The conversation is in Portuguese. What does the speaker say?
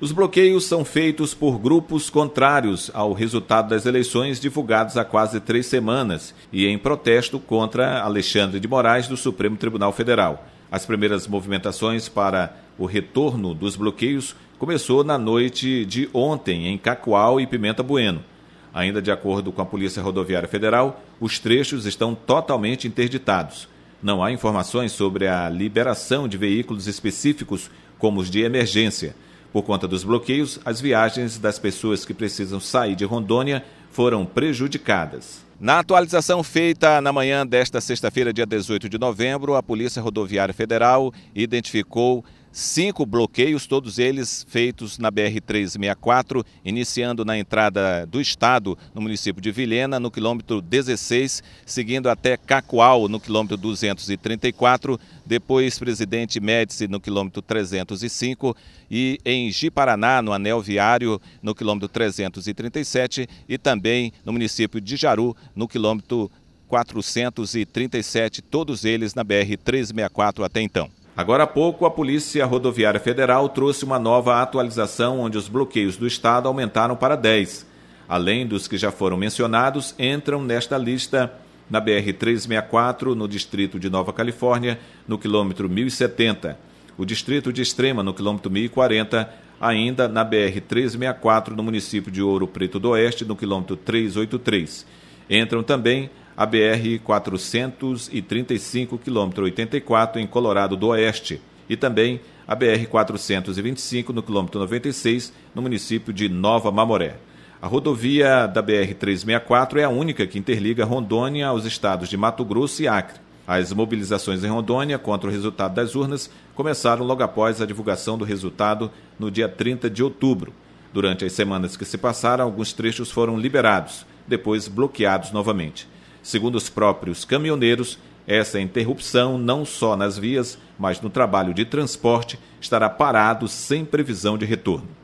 Os bloqueios são feitos por grupos contrários ao resultado das eleições divulgados há quase três semanas e em protesto contra Alexandre de Moraes do Supremo Tribunal Federal. As primeiras movimentações para o retorno dos bloqueios começou na noite de ontem em Cacoal e Pimenta Bueno. Ainda de acordo com a Polícia Rodoviária Federal, os trechos estão totalmente interditados. Não há informações sobre a liberação de veículos específicos, como os de emergência. Por conta dos bloqueios, as viagens das pessoas que precisam sair de Rondônia foram prejudicadas. Na atualização feita na manhã desta sexta-feira, dia 18 de novembro, a Polícia Rodoviária Federal identificou cinco bloqueios, todos eles feitos na BR-364, iniciando na entrada do estado, no município de Vilhena, no quilômetro 16, seguindo até Cacoal, no quilômetro 234, depois Presidente Médici, no quilômetro 305, e em Jiparaná, no anel viário, no quilômetro 337, e também no município de Jaru, no quilômetro 437, todos eles na BR-364 até então. Agora há pouco, a Polícia Rodoviária Federal trouxe uma nova atualização onde os bloqueios do Estado aumentaram para 10. Além dos que já foram mencionados, entram nesta lista na BR-364, no distrito de Nova Califórnia, no quilômetro 1070. O distrito de Extrema, no quilômetro 1040, ainda na BR-364, no município de Ouro Preto do Oeste, no quilômetro 383. Entram também a BR 435, quilômetro 84, em Colorado do Oeste, e também a BR 425, no quilômetro 96, no município de Nova Mamoré. A rodovia da BR 364 é a única que interliga Rondônia aos estados de Mato Grosso e Acre. As mobilizações em Rondônia contra o resultado das urnas começaram logo após a divulgação do resultado no dia 30 de outubro. Durante as semanas que se passaram, alguns trechos foram liberados depois bloqueados novamente. Segundo os próprios caminhoneiros, essa interrupção, não só nas vias, mas no trabalho de transporte, estará parado sem previsão de retorno.